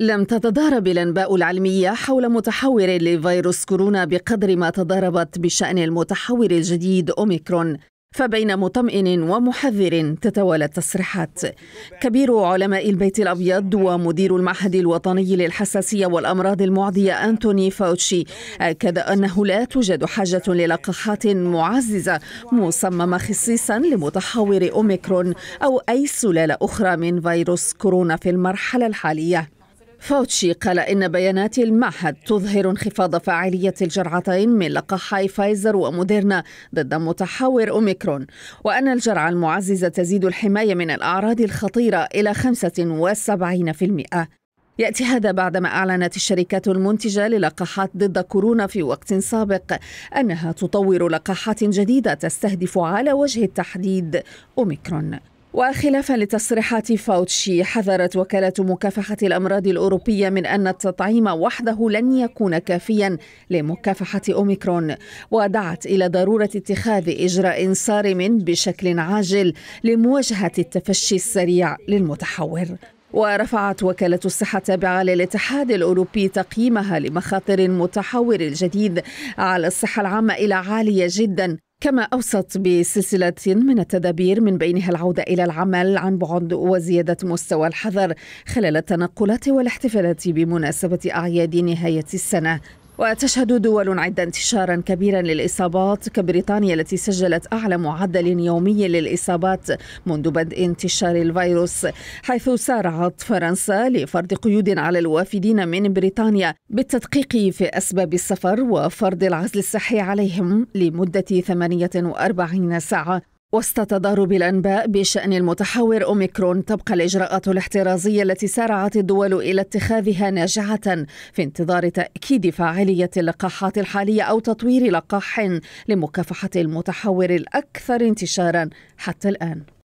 لم تتضارب الانباء العلميه حول متحور لفيروس كورونا بقدر ما تضاربت بشان المتحور الجديد اوميكرون فبين مطمئن ومحذر تتوالى التصريحات كبير علماء البيت الابيض ومدير المعهد الوطني للحساسيه والامراض المعديه انتوني فاوتشي اكد انه لا توجد حاجه للقاحات معززه مصممه خصيصا لمتحور اوميكرون او اي سلاله اخرى من فيروس كورونا في المرحله الحاليه فوتشي قال إن بيانات المعهد تظهر انخفاض فاعلية الجرعتين من لقاحي فايزر وموديرنا ضد متحور أوميكرون وأن الجرعة المعززة تزيد الحماية من الأعراض الخطيرة إلى 75% يأتي هذا بعدما أعلنت الشركات المنتجة للقاحات ضد كورونا في وقت سابق أنها تطور لقاحات جديدة تستهدف على وجه التحديد أوميكرون وخلافا لتصريحات فاوتشي حذرت وكالة مكافحة الأمراض الأوروبية من أن التطعيم وحده لن يكون كافيا لمكافحة أوميكرون ودعت إلى ضرورة اتخاذ إجراء صارم بشكل عاجل لمواجهة التفشي السريع للمتحور ورفعت وكالة الصحة التابعة للاتحاد الأوروبي تقييمها لمخاطر المتحور الجديد على الصحة العامة إلى عالية جدا كما أوصت بسلسلة من التدابير من بينها العودة إلى العمل عن بعد وزيادة مستوى الحذر خلال التنقلات والاحتفالات بمناسبة أعياد نهاية السنة وتشهد دول عدة انتشارا كبيرا للإصابات كبريطانيا التي سجلت أعلى معدل يومي للإصابات منذ بدء انتشار الفيروس حيث سارعت فرنسا لفرض قيود على الوافدين من بريطانيا بالتدقيق في أسباب السفر وفرض العزل الصحي عليهم لمدة 48 ساعة وسط تضارب الانباء بشان المتحور اوميكرون تبقى الاجراءات الاحترازيه التي سارعت الدول الى اتخاذها ناجعه في انتظار تاكيد فاعليه اللقاحات الحاليه او تطوير لقاح لمكافحه المتحور الاكثر انتشارا حتى الان